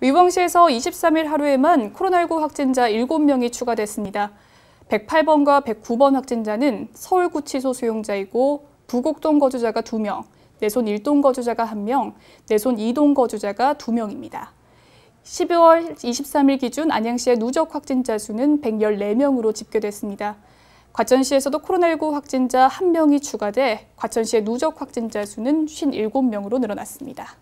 위왕시에서 23일 하루에만 코로나19 확진자 7명이 추가됐습니다. 108번과 109번 확진자는 서울구치소 수용자이고 부곡동 거주자가 2명, 내손 1동 거주자가 1명, 내손 2동 거주자가 2명입니다. 12월 23일 기준 안양시의 누적 확진자 수는 114명으로 집계됐습니다. 과천시에서도 코로나19 확진자 1명이 추가돼 과천시의 누적 확진자 수는 57명으로 늘어났습니다.